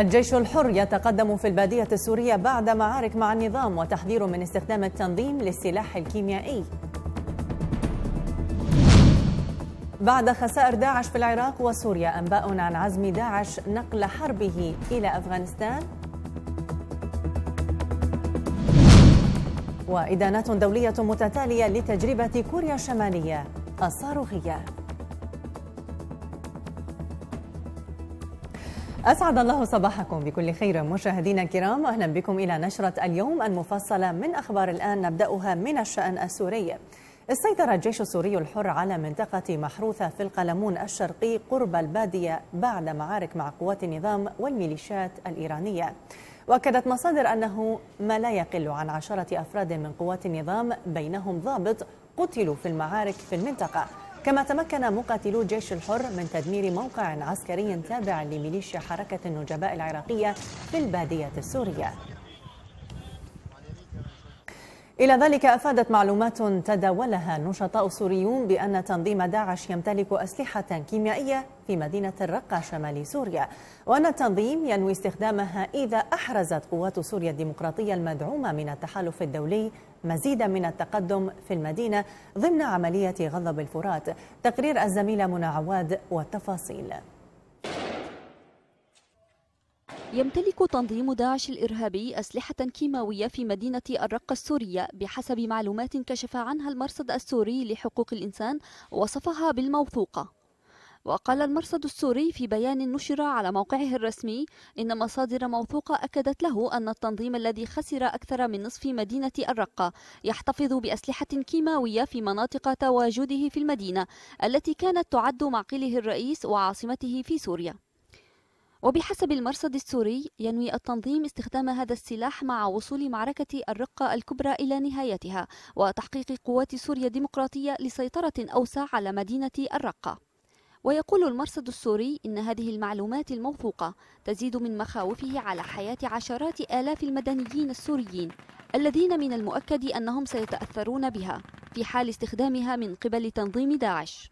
الجيش الحر يتقدم في البادية السورية بعد معارك مع النظام وتحذير من استخدام التنظيم للسلاح الكيميائي بعد خسائر داعش في العراق وسوريا أنباء عن عزم داعش نقل حربه إلى أفغانستان وإدانات دولية متتالية لتجربة كوريا الشمالية الصاروخية أسعد الله صباحكم بكل خير مشاهدينا الكرام أهلا بكم إلى نشرة اليوم المفصلة من أخبار الآن نبدأها من الشأن السوري استيطر الجيش السوري الحر على منطقة محروثة في القلمون الشرقي قرب البادية بعد معارك مع قوات النظام والميليشيات الإيرانية وأكدت مصادر أنه ما لا يقل عن عشرة أفراد من قوات النظام بينهم ضابط قتلوا في المعارك في المنطقة كما تمكن مقاتلو الجيش الحر من تدمير موقع عسكري تابع لميليشيا حركة النجباء العراقية في البادية السورية إلى ذلك أفادت معلومات تداولها نشطاء سوريون بأن تنظيم داعش يمتلك أسلحة كيميائية في مدينة الرقة شمال سوريا وأن التنظيم ينوي استخدامها إذا أحرزت قوات سوريا الديمقراطية المدعومة من التحالف الدولي مزيدا من التقدم في المدينة ضمن عملية غضب الفرات تقرير الزميلة منى عواد والتفاصيل يمتلك تنظيم داعش الإرهابي أسلحة كيماوية في مدينة الرقة السورية بحسب معلومات كشف عنها المرصد السوري لحقوق الإنسان وصفها بالموثوقة وقال المرصد السوري في بيان نشر على موقعه الرسمي إن مصادر موثوقة أكدت له أن التنظيم الذي خسر أكثر من نصف مدينة الرقة يحتفظ بأسلحة كيماوية في مناطق تواجده في المدينة التي كانت تعد معقله الرئيس وعاصمته في سوريا وبحسب المرصد السوري ينوي التنظيم استخدام هذا السلاح مع وصول معركة الرقة الكبرى إلى نهايتها وتحقيق قوات سوريا الديمقراطية لسيطرة أوسع على مدينة الرقة ويقول المرصد السوري إن هذه المعلومات الموثوقة تزيد من مخاوفه على حياة عشرات آلاف المدنيين السوريين الذين من المؤكد أنهم سيتأثرون بها في حال استخدامها من قبل تنظيم داعش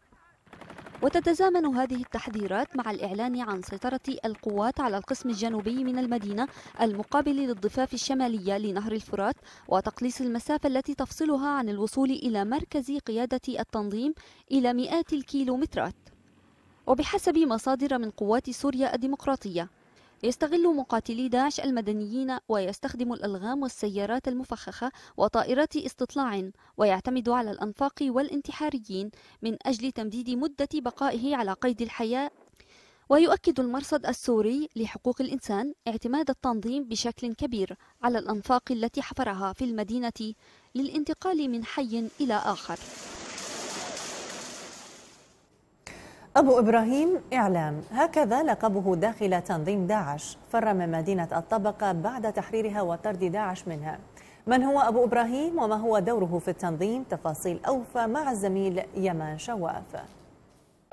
وتتزامن هذه التحذيرات مع الإعلان عن سيطرة القوات على القسم الجنوبي من المدينة المقابل للضفاف الشمالية لنهر الفرات وتقليص المسافة التي تفصلها عن الوصول إلى مركز قيادة التنظيم إلى مئات الكيلومترات وبحسب مصادر من قوات سوريا الديمقراطية يستغل مقاتلي داعش المدنيين ويستخدم الألغام والسيارات المفخخة وطائرات استطلاع ويعتمد على الأنفاق والانتحاريين من أجل تمديد مدة بقائه على قيد الحياة ويؤكد المرصد السوري لحقوق الإنسان اعتماد التنظيم بشكل كبير على الأنفاق التي حفرها في المدينة للانتقال من حي إلى آخر أبو إبراهيم إعلام هكذا لقبه داخل تنظيم داعش فر من مدينة الطبقة بعد تحريرها وطرد داعش منها من هو أبو إبراهيم وما هو دوره في التنظيم تفاصيل أوفى مع الزميل يمان شواف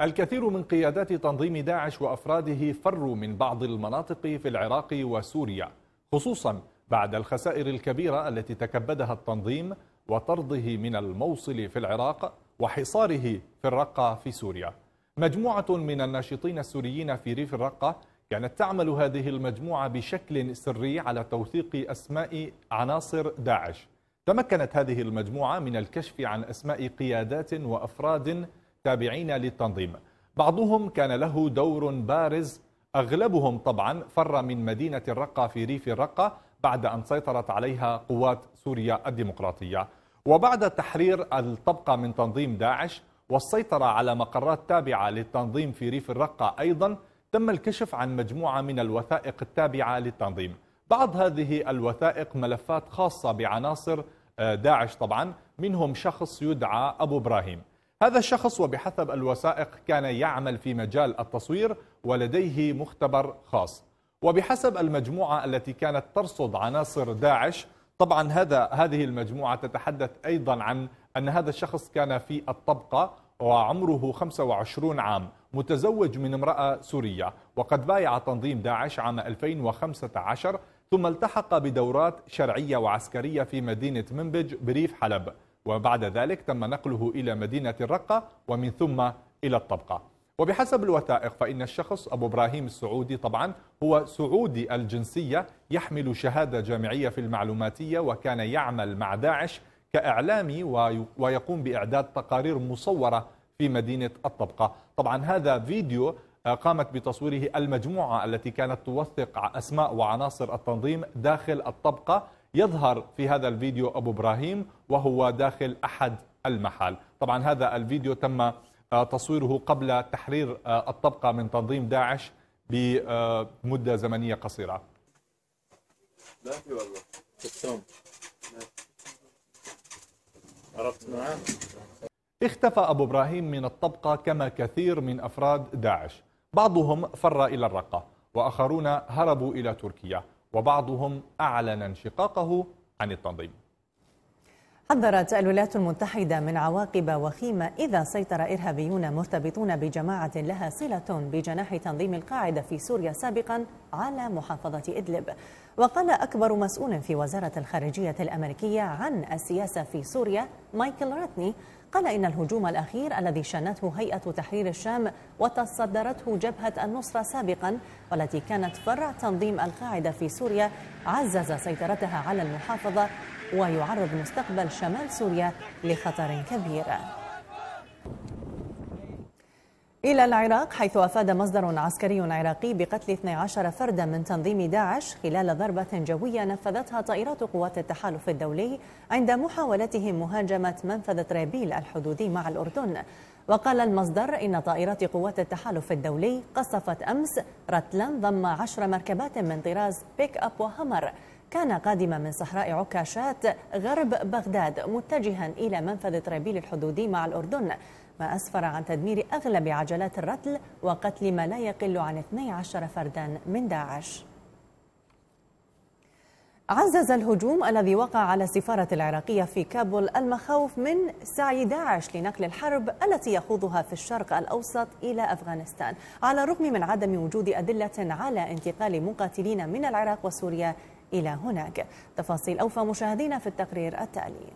الكثير من قيادات تنظيم داعش وأفراده فروا من بعض المناطق في العراق وسوريا خصوصا بعد الخسائر الكبيرة التي تكبدها التنظيم وطرده من الموصل في العراق وحصاره في الرقة في سوريا مجموعة من الناشطين السوريين في ريف الرقة كانت تعمل هذه المجموعة بشكل سري على توثيق أسماء عناصر داعش تمكنت هذه المجموعة من الكشف عن أسماء قيادات وأفراد تابعين للتنظيم بعضهم كان له دور بارز أغلبهم طبعا فر من مدينة الرقة في ريف الرقة بعد أن سيطرت عليها قوات سوريا الديمقراطية وبعد تحرير الطبقة من تنظيم داعش والسيطرة على مقرات تابعة للتنظيم في ريف الرقة أيضا تم الكشف عن مجموعة من الوثائق التابعة للتنظيم بعض هذه الوثائق ملفات خاصة بعناصر آه، داعش طبعا منهم شخص يدعى أبو إبراهيم هذا الشخص وبحسب الوثائق كان يعمل في مجال التصوير ولديه مختبر خاص وبحسب المجموعة التي كانت ترصد عناصر داعش طبعا هذا هذه المجموعة تتحدث أيضا عن أن هذا الشخص كان في الطبقة وعمره 25 عام متزوج من امرأة سورية وقد بايع تنظيم داعش عام 2015 ثم التحق بدورات شرعية وعسكرية في مدينة منبج بريف حلب وبعد ذلك تم نقله إلى مدينة الرقة ومن ثم إلى الطبقة وبحسب الوثائق فإن الشخص أبو إبراهيم السعودي طبعا هو سعودي الجنسية يحمل شهادة جامعية في المعلوماتية وكان يعمل مع داعش كإعلامي ويقوم بإعداد تقارير مصورة في مدينة الطبقة طبعا هذا فيديو آه، قامت بتصويره المجموعة التي كانت توثق أسماء وعناصر التنظيم داخل الطبقة يظهر في هذا الفيديو أبو إبراهيم وهو داخل أحد المحال طبعا هذا الفيديو تم آه، تصويره قبل تحرير آه، الطبقة من تنظيم داعش بمدة زمنية قصيرة لا في والله عرفت معاه؟ نعم. اختفى أبو إبراهيم من الطبقة كما كثير من أفراد داعش بعضهم فر إلى الرقة وآخرون هربوا إلى تركيا وبعضهم أعلن انشقاقه عن التنظيم حذرت الولايات المتحدة من عواقب وخيمة إذا سيطر إرهابيون مرتبطون بجماعة لها صلة بجناح تنظيم القاعدة في سوريا سابقا على محافظة إدلب وقال أكبر مسؤول في وزارة الخارجية الأمريكية عن السياسة في سوريا مايكل راتني قال إن الهجوم الأخير الذي شنته هيئة تحرير الشام وتصدرته جبهة النصرة سابقا والتي كانت فرع تنظيم القاعدة في سوريا عزز سيطرتها على المحافظة ويعرض مستقبل شمال سوريا لخطر كبير إلى العراق حيث أفاد مصدر عسكري عراقي بقتل 12 فردا من تنظيم داعش خلال ضربة جوية نفذتها طائرات قوات التحالف الدولي عند محاولتهم مهاجمة منفذ ترابيل الحدودي مع الأردن وقال المصدر إن طائرات قوات التحالف الدولي قصفت أمس رتلا ضم عشر مركبات من طراز بيك أب وهمر كان قادما من صحراء عكاشات غرب بغداد متجها إلى منفذ ترابيل الحدودي مع الأردن ما أسفر عن تدمير أغلب عجلات الرتل وقتل ما لا يقل عن 12 فردا من داعش عزز الهجوم الذي وقع على السفارة العراقية في كابول المخاوف من سعي داعش لنقل الحرب التي يخوضها في الشرق الأوسط إلى أفغانستان على الرغم من عدم وجود أدلة على انتقال مقاتلين من العراق وسوريا إلى هناك تفاصيل أوفى مشاهدينا في التقرير التالي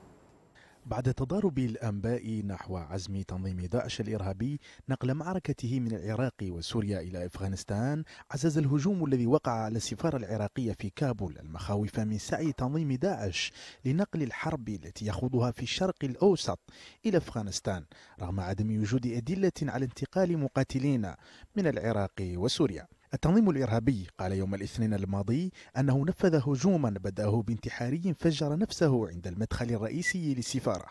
بعد تضارب الأنباء نحو عزم تنظيم داعش الإرهابي نقل معركته من العراق وسوريا إلى أفغانستان عزز الهجوم الذي وقع على السفارة العراقية في كابول المخاوف من سعي تنظيم داعش لنقل الحرب التي يخوضها في الشرق الأوسط إلى أفغانستان رغم عدم وجود أدلة على انتقال مقاتلين من العراق وسوريا التنظيم الإرهابي قال يوم الاثنين الماضي أنه نفذ هجوما بدأه بانتحاري فجر نفسه عند المدخل الرئيسي للسفارة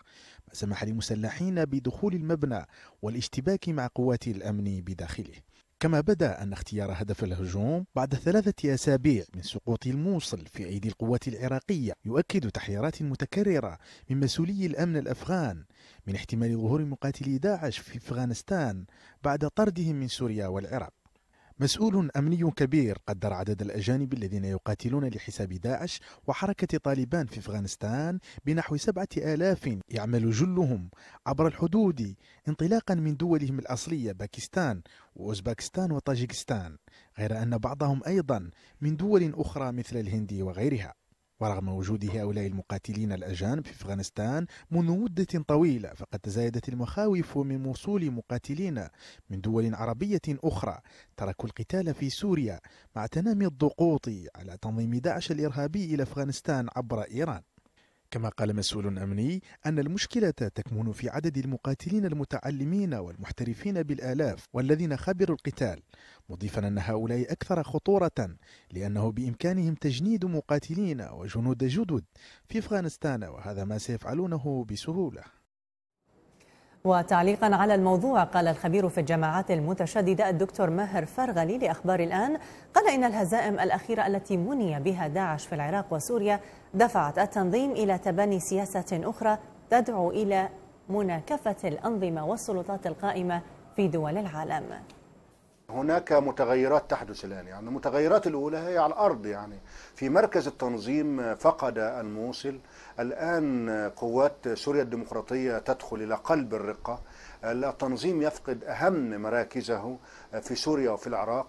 ما سمح للمسلحين بدخول المبنى والاشتباك مع قوات الأمن بداخله كما بدا أن اختيار هدف الهجوم بعد ثلاثة أسابيع من سقوط الموصل في أيدي القوات العراقية يؤكد تحذيرات متكررة من مسؤولي الأمن الأفغان من احتمال ظهور مقاتلي داعش في أفغانستان بعد طردهم من سوريا والعراق مسؤول أمني كبير قدر عدد الأجانب الذين يقاتلون لحساب داعش وحركة طالبان في أفغانستان بنحو سبعة آلاف يعمل جلهم عبر الحدود انطلاقا من دولهم الأصلية باكستان وأوزباكستان وطاجكستان غير أن بعضهم أيضا من دول أخرى مثل الهند وغيرها ورغم وجود هؤلاء المقاتلين الأجانب في أفغانستان منذ مدة طويلة فقد تزايدت المخاوف من وصول مقاتلين من دول عربية أخرى تركوا القتال في سوريا مع تنامي الضغوط على تنظيم داعش الإرهابي إلى أفغانستان عبر إيران كما قال مسؤول أمني أن المشكلة تكمن في عدد المقاتلين المتعلمين والمحترفين بالآلاف والذين خبروا القتال مضيفا أن هؤلاء أكثر خطورة لأنه بإمكانهم تجنيد مقاتلين وجنود جدد في أفغانستان وهذا ما سيفعلونه بسهولة وتعليقا على الموضوع قال الخبير في الجماعات المتشددة الدكتور ماهر فرغلي لأخبار الآن قال إن الهزائم الأخيرة التي مني بها داعش في العراق وسوريا دفعت التنظيم إلى تبني سياسة أخرى تدعو إلى مناكفة الأنظمة والسلطات القائمة في دول العالم هناك متغيرات تحدث الآن يعني المتغيرات الأولى هي على الأرض يعني في مركز التنظيم فقد الموصل الآن قوات سوريا الديمقراطية تدخل إلى قلب الرقة التنظيم يفقد أهم مراكزه في سوريا وفي العراق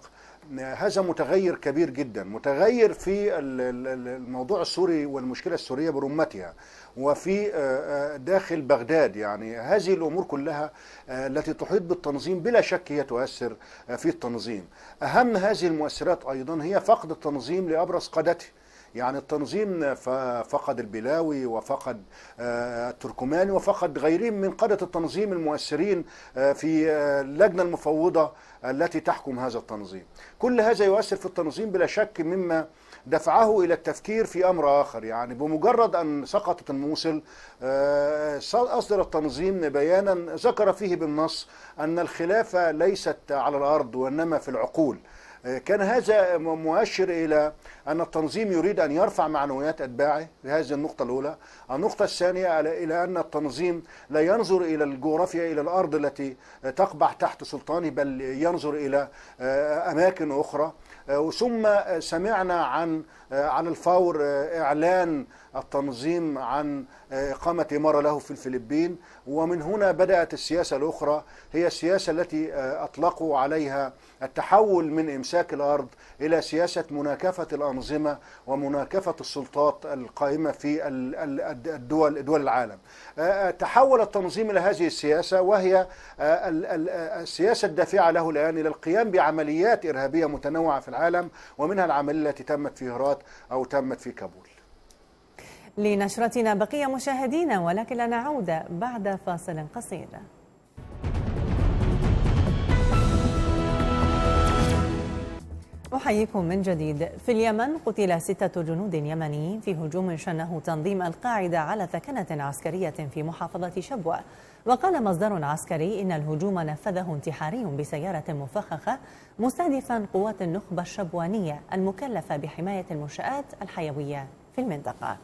هذا متغير كبير جدا متغير في الموضوع السوري والمشكلة السورية برمتها وفي آه، آه، داخل بغداد يعني هذه الأمور كلها آه، التي تحيط بالتنظيم بلا شك هي تؤثر في التنظيم أهم هذه المؤثرات أيضا هي فقد التنظيم لأبرز قادته يعني التنظيم فقد البلاوي وفقد آه، التركماني وفقد غيرهم من قادة التنظيم المؤثرين آه، في آه، اللجنة المفوضة التي تحكم هذا التنظيم كل هذا يؤثر في التنظيم بلا شك مما دفعه إلى التفكير في أمر آخر يعني بمجرد أن سقطت الموصل أصدر التنظيم بيانا ذكر فيه بالنص أن الخلافة ليست على الأرض وإنما في العقول كان هذا مؤشر إلى أن التنظيم يريد أن يرفع معنويات أتباعه لهذه النقطة الأولى النقطة الثانية إلى أن التنظيم لا ينظر إلى الجغرافيا إلى الأرض التي تقبح تحت سلطانه بل ينظر إلى أماكن أخرى ثم سمعنا عن على الفور إعلان التنظيم عن إقامة إمارة له في الفلبين ومن هنا بدأت السياسة الأخرى هي السياسة التي أطلقوا عليها التحول من إمساك الأرض إلى سياسة مناكفة الأرض الأنظمة ومناكفة السلطات القائمة في الدول دول العالم آه، آه، تحول التنظيم إلى هذه السياسة وهي آه، السياسة الدافعة له الآن إلى القيام بعمليات إرهابية متنوعة في العالم ومنها العملية التي تمت في هرات أو تمت في كابول لنشرتنا بقية مشاهدينا ولكن لنعود بعد فاصل قصير نحييكم من جديد في اليمن قتل ستة جنود يمنيين في هجوم شنه تنظيم القاعدة على ثكنة عسكرية في محافظة شبوة وقال مصدر عسكري إن الهجوم نفذه انتحاري بسيارة مفخخة مستهدفا قوات النخبة الشبوانية المكلفة بحماية المنشآت الحيوية في المنطقة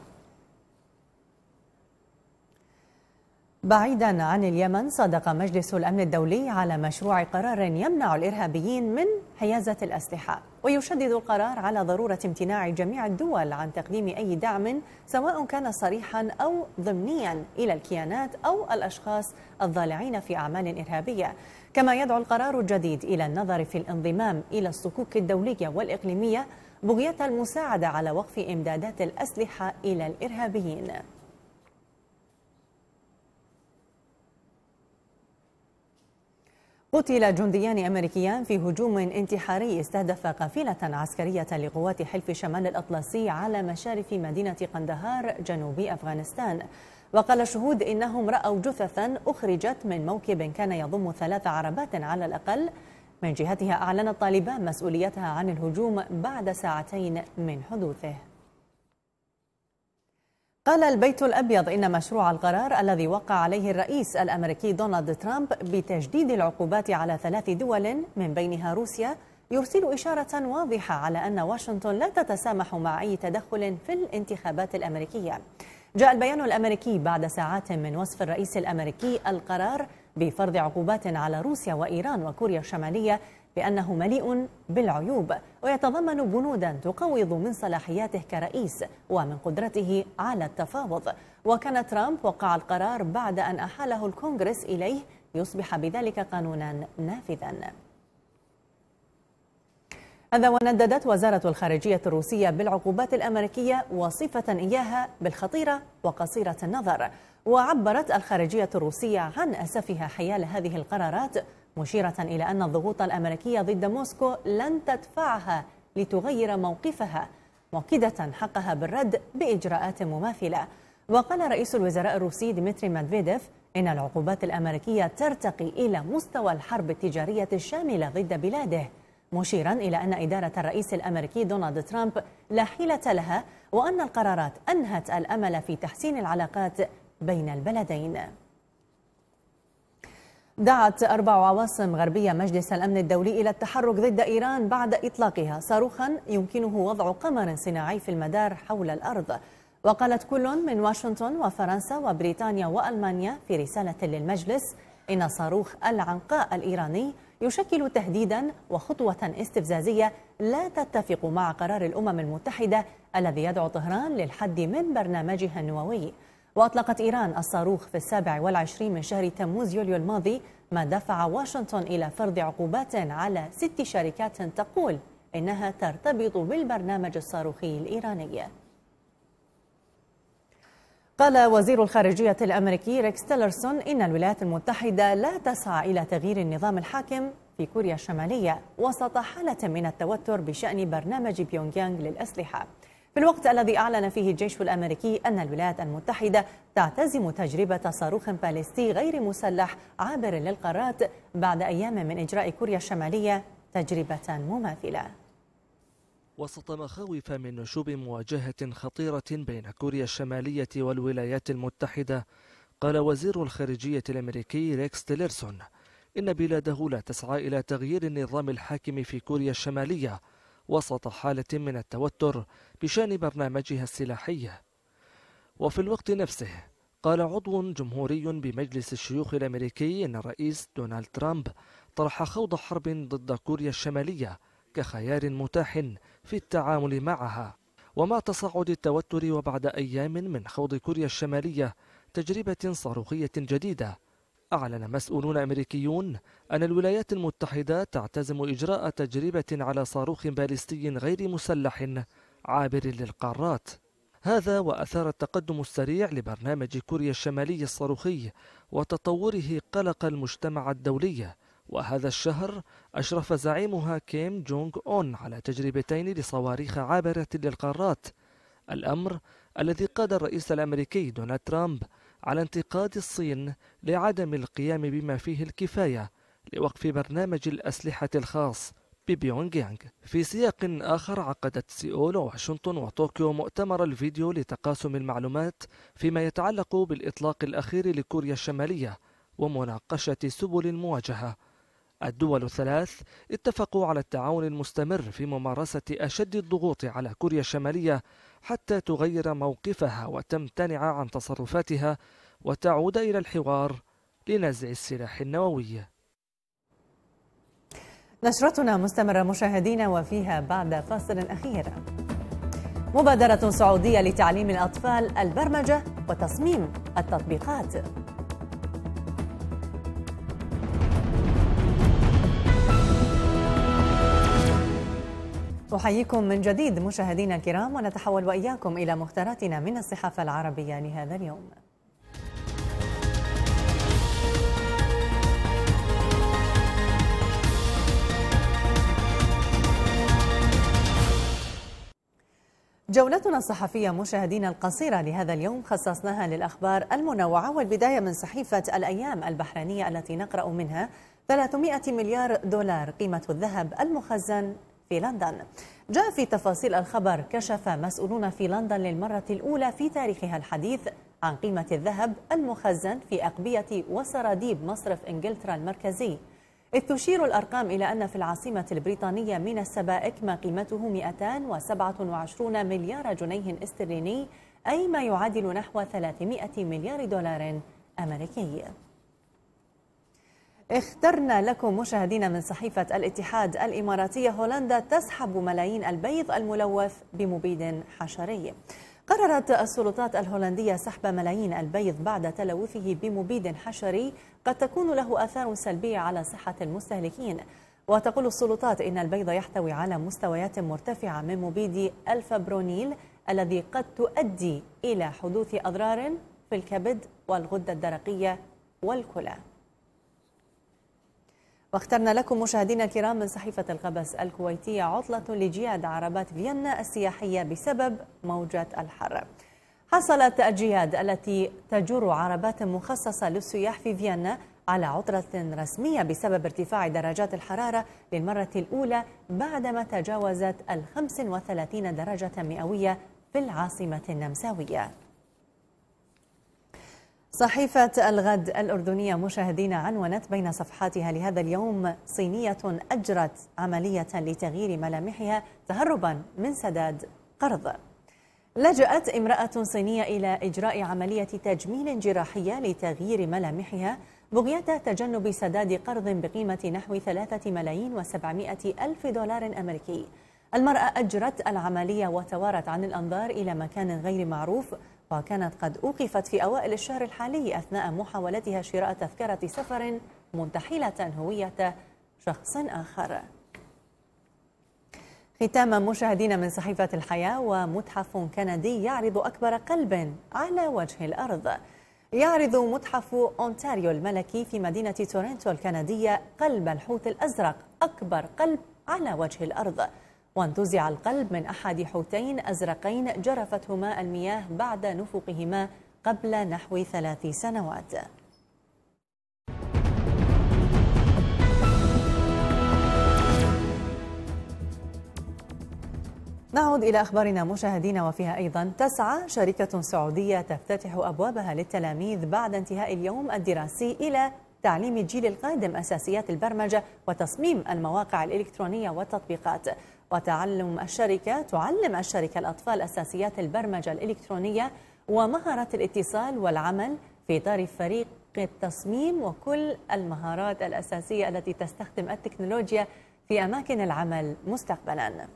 بعيدا عن اليمن صدق مجلس الامن الدولي على مشروع قرار يمنع الارهابيين من حيازه الاسلحه ويشدد القرار على ضروره امتناع جميع الدول عن تقديم اي دعم سواء كان صريحا او ضمنيا الى الكيانات او الاشخاص الضالعين في اعمال ارهابيه كما يدعو القرار الجديد الى النظر في الانضمام الى الصكوك الدوليه والاقليميه بغيه المساعده على وقف امدادات الاسلحه الى الارهابيين قتل جنديان أمريكيان في هجوم انتحاري استهدف قافلة عسكرية لقوات حلف شمال الأطلسي على مشارف مدينة قندهار جنوب أفغانستان وقال شهود إنهم رأوا جثثا أخرجت من موكب كان يضم ثلاث عربات على الأقل من جهتها أعلنت طالبان مسؤوليتها عن الهجوم بعد ساعتين من حدوثه قال البيت الأبيض إن مشروع القرار الذي وقع عليه الرئيس الأمريكي دونالد ترامب بتجديد العقوبات على ثلاث دول من بينها روسيا يرسل إشارة واضحة على أن واشنطن لا تتسامح مع أي تدخل في الانتخابات الأمريكية جاء البيان الأمريكي بعد ساعات من وصف الرئيس الأمريكي القرار بفرض عقوبات على روسيا وإيران وكوريا الشمالية بأنه مليء بالعيوب ويتضمن بنودا تقوض من صلاحياته كرئيس ومن قدرته على التفاوض وكان ترامب وقع القرار بعد أن أحاله الكونغرس إليه ليصبح بذلك قانونا نافذا هذا ونددت وزارة الخارجية الروسية بالعقوبات الأمريكية وصفة إياها بالخطيرة وقصيرة النظر وعبرت الخارجية الروسية عن أسفها حيال هذه القرارات مشيرة إلى أن الضغوط الأمريكية ضد موسكو لن تدفعها لتغير موقفها مؤكدة حقها بالرد بإجراءات مماثلة وقال رئيس الوزراء الروسي ديمتري مدفيديف إن العقوبات الأمريكية ترتقي إلى مستوى الحرب التجارية الشاملة ضد بلاده مشيرا إلى أن إدارة الرئيس الأمريكي دونالد ترامب لا حيلة لها وأن القرارات أنهت الأمل في تحسين العلاقات بين البلدين دعت أربع عواصم غربية مجلس الأمن الدولي إلى التحرك ضد إيران بعد إطلاقها صاروخا يمكنه وضع قمر صناعي في المدار حول الأرض وقالت كل من واشنطن وفرنسا وبريطانيا وألمانيا في رسالة للمجلس إن صاروخ العنقاء الإيراني يشكل تهديدا وخطوة استفزازية لا تتفق مع قرار الأمم المتحدة الذي يدعو طهران للحد من برنامجها النووي وأطلقت إيران الصاروخ في السابع والعشرين من شهر تموز يوليو الماضي ما دفع واشنطن إلى فرض عقوبات على ست شركات تقول إنها ترتبط بالبرنامج الصاروخي الإيراني قال وزير الخارجية الأمريكي ريكس تيلرسون إن الولايات المتحدة لا تسعى إلى تغيير النظام الحاكم في كوريا الشمالية وسط حالة من التوتر بشأن برنامج بيونغيانغ للأسلحة في الوقت الذي أعلن فيه الجيش الأمريكي أن الولايات المتحدة تعتزم تجربة صاروخ باليستي غير مسلح عابر للقارات بعد أيام من إجراء كوريا الشمالية تجربة مماثلة وسط مخاوف من نشوب مواجهة خطيرة بين كوريا الشمالية والولايات المتحدة قال وزير الخارجية الأمريكي ريكس تيلرسون إن بلاده لا تسعى إلى تغيير النظام الحاكم في كوريا الشمالية وسط حالة من التوتر بشان برنامجها السلاحي وفي الوقت نفسه قال عضو جمهوري بمجلس الشيوخ الأمريكي أن الرئيس دونالد ترامب طرح خوض حرب ضد كوريا الشمالية كخيار متاح في التعامل معها ومع تصاعد التوتر وبعد أيام من خوض كوريا الشمالية تجربة صاروخية جديدة أعلن مسؤولون أمريكيون أن الولايات المتحدة تعتزم إجراء تجربة على صاروخ باليستي غير مسلح عابر للقارات هذا وأثار التقدم السريع لبرنامج كوريا الشمالي الصاروخي وتطوره قلق المجتمع الدولي وهذا الشهر أشرف زعيمها كيم جونغ أون على تجربتين لصواريخ عابرة للقارات الأمر الذي قاد الرئيس الأمريكي دونالد ترامب على انتقاد الصين لعدم القيام بما فيه الكفاية لوقف برنامج الأسلحة الخاص ببيونغ يانغ في سياق آخر عقدت سيول وواشنطن وطوكيو مؤتمر الفيديو لتقاسم المعلومات فيما يتعلق بالإطلاق الأخير لكوريا الشمالية ومناقشة سبل المواجهة الدول الثلاث اتفقوا على التعاون المستمر في ممارسة أشد الضغوط على كوريا الشمالية حتى تغير موقفها وتمتنع عن تصرفاتها وتعود إلى الحوار لنزع السلاح النووي نشرتنا مستمرة مشاهدينا وفيها بعد فاصل أخير مبادرة سعودية لتعليم الأطفال البرمجة وتصميم التطبيقات أحييكم من جديد مشاهدينا الكرام ونتحول وإياكم إلى مختاراتنا من الصحافة العربية لهذا اليوم جولتنا الصحفية مشاهدينا القصيرة لهذا اليوم خصصناها للأخبار المنوعة والبداية من صحيفة الأيام البحرينية التي نقرأ منها 300 مليار دولار قيمة الذهب المخزن في لندن جاء في تفاصيل الخبر كشف مسؤولون في لندن للمرة الأولى في تاريخها الحديث عن قيمة الذهب المخزن في أقبية وسراديب مصرف إنجلترا المركزي إذ تشير الأرقام إلى أن في العاصمة البريطانية من السبائك ما قيمته 227 مليار جنيه استرليني أي ما يعادل نحو 300 مليار دولار أمريكي اخترنا لكم مشاهدينا من صحيفة الاتحاد الإماراتية هولندا تسحب ملايين البيض الملوث بمبيد حشري قررت السلطات الهولندية سحب ملايين البيض بعد تلوثه بمبيد حشري قد تكون له آثار سلبية على صحة المستهلكين وتقول السلطات إن البيض يحتوي على مستويات مرتفعة من مبيد الفابرونيل الذي قد تؤدي إلى حدوث أضرار في الكبد والغدة الدرقية والكلى واخترنا لكم مشاهدينا الكرام من صحيفة الغبس الكويتية عطلة لجياد عربات فيينا السياحية بسبب موجة الحر حصلت الجياد التي تجر عربات مخصصة للسياح في فيينا على عطلة رسمية بسبب ارتفاع درجات الحرارة للمرة الأولى بعدما تجاوزت ال 35 درجة مئوية في العاصمة النمساوية صحيفة الغد الأردنية مشاهدين عنونت بين صفحاتها لهذا اليوم صينية أجرت عملية لتغيير ملامحها تهربا من سداد قرض لجأت امرأة صينية إلى إجراء عملية تجميل جراحية لتغيير ملامحها بغية تجنب سداد قرض بقيمة نحو 3 ملايين وسبعمائة ألف دولار أمريكي المرأة أجرت العملية وتوارت عن الأنظار إلى مكان غير معروف وكانت قد أوقفت في أوائل الشهر الحالي أثناء محاولتها شراء تذكرة سفر منتحلة هوية شخص آخر ختاما مشاهدينا من صحيفة الحياة ومتحف كندي يعرض أكبر قلب على وجه الأرض يعرض متحف أونتاريو الملكي في مدينة تورنتو الكندية قلب الحوت الأزرق أكبر قلب على وجه الأرض وانتزع القلب من أحد حوتين أزرقين جرفتهما المياه بعد نفقهما قبل نحو ثلاث سنوات نعود إلى أخبارنا مشاهدينا وفيها أيضا تسعى شركة سعودية تفتتح أبوابها للتلاميذ بعد انتهاء اليوم الدراسي إلى تعليم الجيل القادم أساسيات البرمجة وتصميم المواقع الإلكترونية والتطبيقات وتعلم الشركة تعلم الشركة الأطفال أساسيات البرمجة الإلكترونية ومهارة الاتصال والعمل في إطار فريق التصميم وكل المهارات الأساسية التي تستخدم التكنولوجيا في أماكن العمل مستقبلاً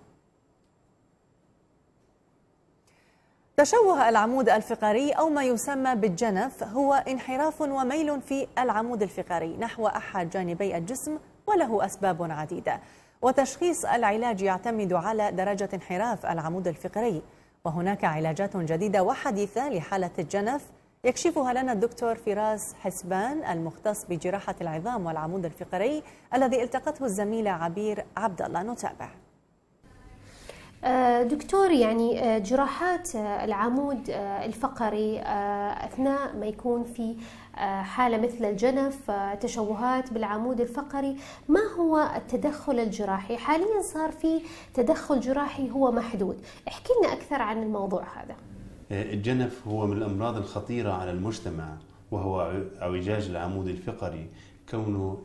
تشوه العمود الفقري أو ما يسمى بالجنف هو انحراف وميل في العمود الفقري نحو أحد جانبي الجسم وله أسباب عديدة وتشخيص العلاج يعتمد على درجة انحراف العمود الفقري وهناك علاجات جديدة وحديثة لحالة الجنف يكشفها لنا الدكتور فراس حسبان المختص بجراحة العظام والعمود الفقري الذي التقته الزميلة عبير عبد الله نتابع آه، دكتور يعني آه، جراحات آه، العمود الفقري اثناء ما يكون في حاله مثل الجنف تشوهات بالعمود الفقري ما هو التدخل الجراحي حاليا صار في تدخل جراحي هو محدود احكي لنا اكثر عن الموضوع هذا الجنف هو من الامراض الخطيره على المجتمع وهو اعوجاج العمود الفقري كونه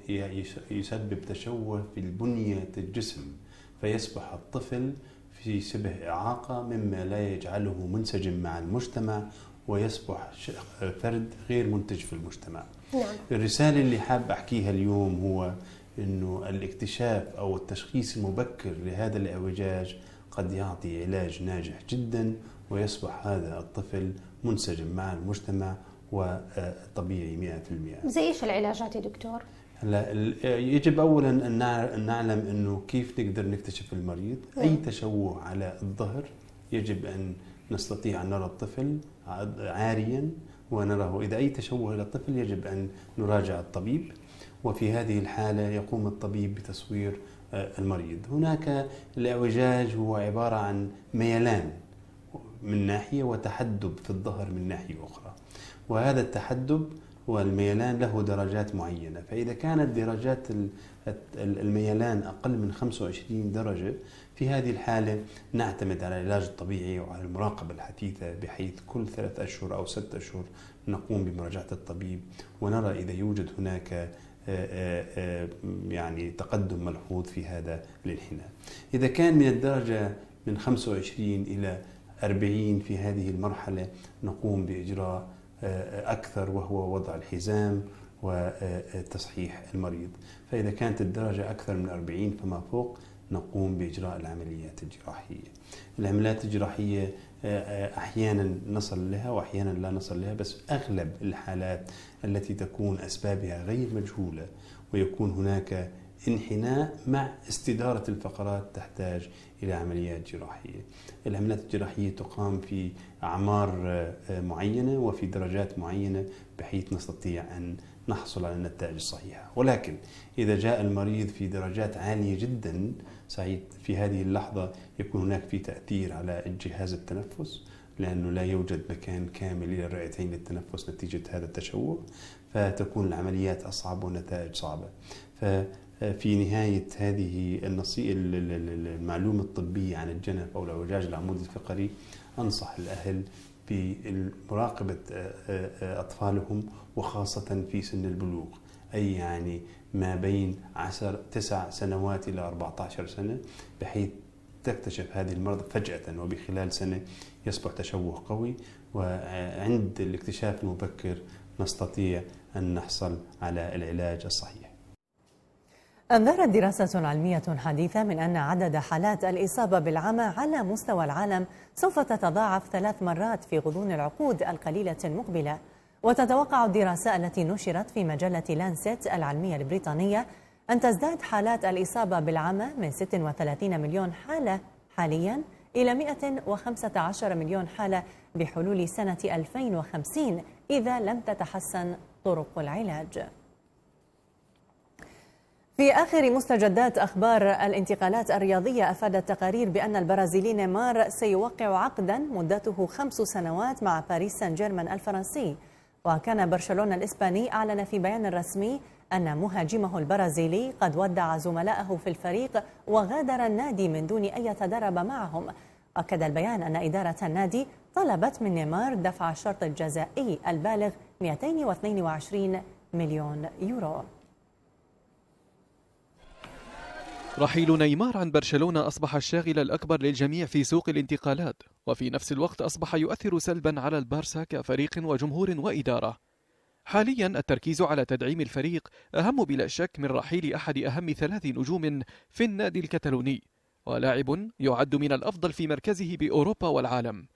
يسبب تشوه في بنيه الجسم فيصبح الطفل في شبه إعاقة مما لا يجعله منسجم مع المجتمع ويصبح فرد غير منتج في المجتمع نعم. الرسالة اللي حاب أحكيها اليوم هو أنه الاكتشاف أو التشخيص المبكر لهذا الإعوجاج قد يعطي علاج ناجح جدا ويصبح هذا الطفل منسجم مع المجتمع وطبيعي 100% زي ايش العلاجات يا دكتور؟ هلا آه، يجب اولا ان نعلم انه كيف نقدر نكتشف المريض نعم. اي تشوه على الظهر يجب ان نستطيع ان نرى الطفل عاريا ونراه اذا اي تشوه الى الطفل يجب ان نراجع الطبيب وفي هذه الحاله يقوم الطبيب بتصوير آه، المريض هناك الاعوجاج هو عباره عن ميلان من ناحيه وتحدب في الظهر من ناحيه اخرى وهذا التحدب والميلان له درجات معينة فإذا كانت درجات الميلان أقل من 25 درجة في هذه الحالة نعتمد على العلاج الطبيعي وعلى المراقبة الحثيثة بحيث كل ثلاث أشهر أو ستة أشهر نقوم بمراجعة الطبيب ونرى إذا يوجد هناك آه، آه، آه، يعني تقدم ملحوظ في هذا الانحناء إذا كان من الدرجة من 25 إلى 40 في هذه المرحلة نقوم بإجراء أكثر وهو وضع الحزام وتصحيح المريض فإذا كانت الدرجة أكثر من 40 فما فوق نقوم بإجراء العمليات الجراحية العمليات الجراحية آه، أحيانا نصل لها وأحيانا لا نصل لها بس أغلب الحالات التي تكون أسبابها غير مجهولة ويكون هناك انحناء مع استدارة الفقرات تحتاج إلى عمليات جراحية العمليات الجراحية تقام في أعمار آه، آه، معينة وفي درجات معينة بحيث نستطيع أن نحصل على النتائج الصحيحة ولكن إذا جاء المريض في درجات عالية جدا سعيد في هذه اللحظة يكون هناك في تأثير على الجهاز التنفس لأنه لا يوجد مكان كامل إلى الرئتين للتنفس نتيجة هذا التشوه فتكون العمليات أصعب ونتائج صعبة ف في نهاية هذه النصيحة المعلومة الطبية عن الجنب أو العوجاج العمودي الفقري أنصح الأهل بمراقبة آه، آه، أطفالهم وخاصة في سن البلوغ أي يعني ما بين عشر تسع سنوات إلى 14 سنة بحيث تكتشف هذه المرض فجأة وبخلال سنة يصبح تشوه قوي وعند الاكتشاف المبكر نستطيع أن نحصل على العلاج الصحيح أنذرت دراسة علمية حديثة من أن عدد حالات الإصابة بالعمى على مستوى العالم سوف تتضاعف ثلاث مرات في غضون العقود القليلة المقبلة وتتوقع الدراسة التي نشرت في مجلة لانسيت العلمية البريطانية أن تزداد حالات الإصابة بالعمى من 36 مليون حالة حالياً إلى 115 مليون حالة بحلول سنة 2050 إذا لم تتحسن طرق العلاج في آخر مستجدات أخبار الانتقالات الرياضية أفادت تقارير بأن البرازيلي نيمار سيوقع عقدا مدته خمس سنوات مع باريس سان جيرمان الفرنسي وكان برشلونة الإسباني أعلن في بيان رسمي أن مهاجمه البرازيلي قد ودع زملائه في الفريق وغادر النادي من دون أن يتدرب معهم أكد البيان أن إدارة النادي طلبت من نيمار دفع الشرط الجزائي البالغ 222 مليون يورو رحيل نيمار عن برشلونة أصبح الشاغل الأكبر للجميع في سوق الانتقالات وفي نفس الوقت أصبح يؤثر سلبا على البارسا كفريق وجمهور وإدارة حاليا التركيز على تدعيم الفريق أهم بلا شك من رحيل أحد أهم ثلاث نجوم في النادي الكتالوني ولاعب يعد من الأفضل في مركزه بأوروبا والعالم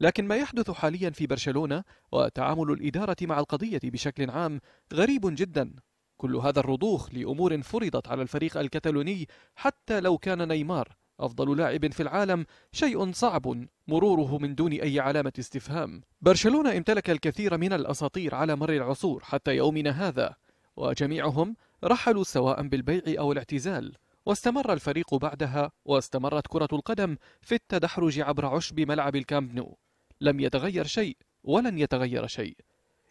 لكن ما يحدث حاليا في برشلونة وتعامل الإدارة مع القضية بشكل عام غريب جدا كل هذا الرضوخ لأمور فرضت على الفريق الكتالوني حتى لو كان نيمار أفضل لاعب في العالم شيء صعب مروره من دون أي علامة استفهام برشلونة امتلك الكثير من الأساطير على مر العصور حتى يومنا هذا وجميعهم رحلوا سواء بالبيع أو الاعتزال واستمر الفريق بعدها واستمرت كرة القدم في التدحرج عبر عشب ملعب الكامب نو لم يتغير شيء ولن يتغير شيء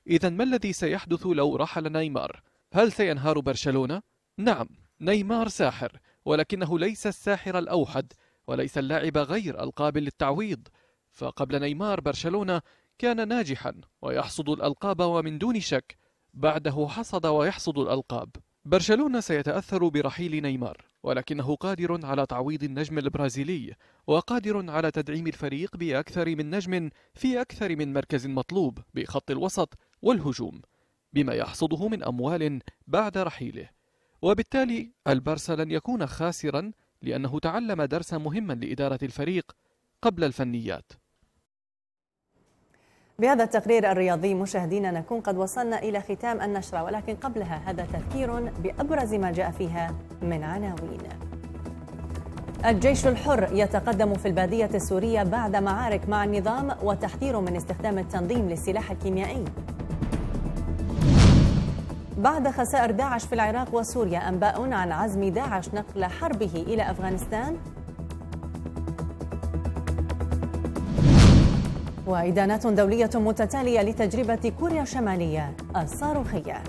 إذا ما الذي سيحدث لو رحل نيمار؟ هل سينهار برشلونة؟ نعم نيمار ساحر ولكنه ليس الساحر الأوحد وليس اللاعب غير القابل للتعويض فقبل نيمار برشلونة كان ناجحا ويحصد الألقاب ومن دون شك بعده حصد ويحصد الألقاب برشلونة سيتأثر برحيل نيمار ولكنه قادر على تعويض النجم البرازيلي وقادر على تدعيم الفريق بأكثر من نجم في أكثر من مركز مطلوب بخط الوسط والهجوم بما يحصده من أموال بعد رحيله وبالتالي البرسا لن يكون خاسرا لأنه تعلم درسا مهما لإدارة الفريق قبل الفنيات بهذا التقرير الرياضي مشاهدينا نكون قد وصلنا إلى ختام النشرة ولكن قبلها هذا تذكير بأبرز ما جاء فيها من عناوين الجيش الحر يتقدم في البادية السورية بعد معارك مع النظام وتحذير من استخدام التنظيم للسلاح الكيميائي بعد خسائر داعش في العراق وسوريا أنباء عن عزم داعش نقل حربه إلى أفغانستان وإدانات دولية متتالية لتجربة كوريا الشمالية الصاروخية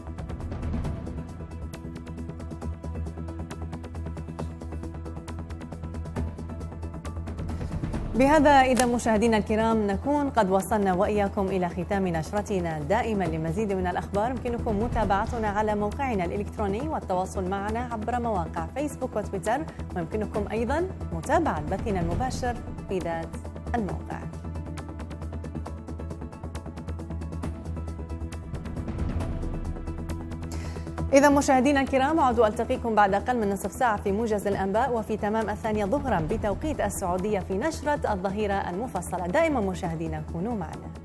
بهذا إذا مشاهدينا الكرام نكون قد وصلنا وإياكم إلى ختام نشرتنا دائما لمزيد من الأخبار يمكنكم متابعتنا على موقعنا الإلكتروني والتواصل معنا عبر مواقع فيسبوك وتويتر ويمكنكم أيضا متابعة بثنا المباشر في ذات الموقع إذا مشاهدينا الكرام أعد ألتقيكم بعد أقل من نصف ساعة في موجز الأنباء وفي تمام الثانية ظهرا بتوقيت السعودية في نشرة الظهيرة المفصلة دائما مشاهدينا كونوا معنا